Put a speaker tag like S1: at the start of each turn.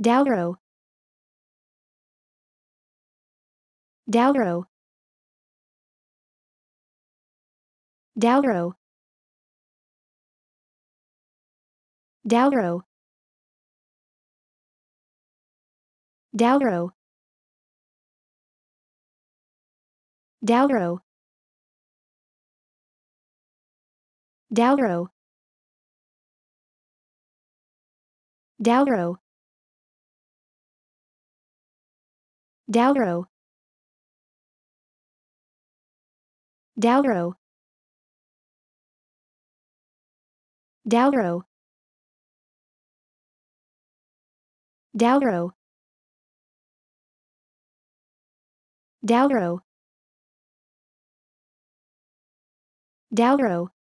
S1: Dowro Dowro Dowro Dowro Dowro Dowro Dowro Dowro Dowro Dowro Dowro Dowro Dowro Dowro